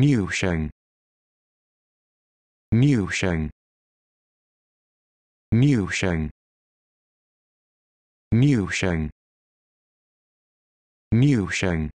Music. Music. Music. Music. Music.